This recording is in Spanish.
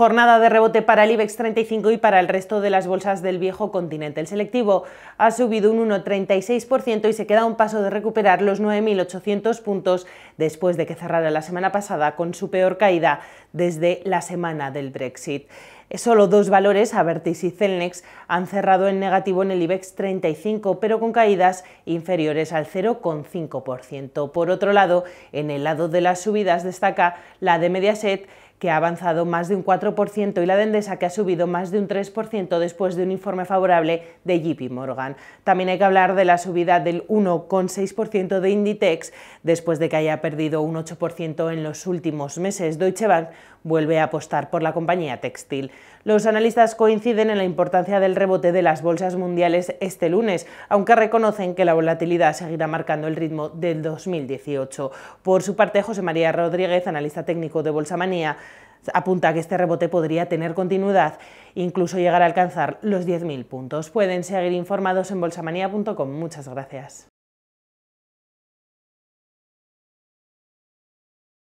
Jornada de rebote para el IBEX 35 y para el resto de las bolsas del viejo continente. El selectivo ha subido un 1,36% y se queda a un paso de recuperar los 9.800 puntos después de que cerrara la semana pasada con su peor caída desde la semana del Brexit. Solo dos valores, Avertis y Celnex, han cerrado en negativo en el IBEX 35, pero con caídas inferiores al 0,5%. Por otro lado, en el lado de las subidas destaca la de Mediaset, que ha avanzado más de un 4%, y la dendesa, que ha subido más de un 3% después de un informe favorable de JP Morgan. También hay que hablar de la subida del 1,6% de Inditex, después de que haya perdido un 8% en los últimos meses. Deutsche Bank vuelve a apostar por la compañía textil. Los analistas coinciden en la importancia del rebote de las bolsas mundiales este lunes, aunque reconocen que la volatilidad seguirá marcando el ritmo del 2018. Por su parte, José María Rodríguez, analista técnico de Bolsa Manía, apunta que este rebote podría tener continuidad, incluso llegar a alcanzar los 10.000 puntos. Pueden seguir informados en bolsamanía.com. Muchas gracias.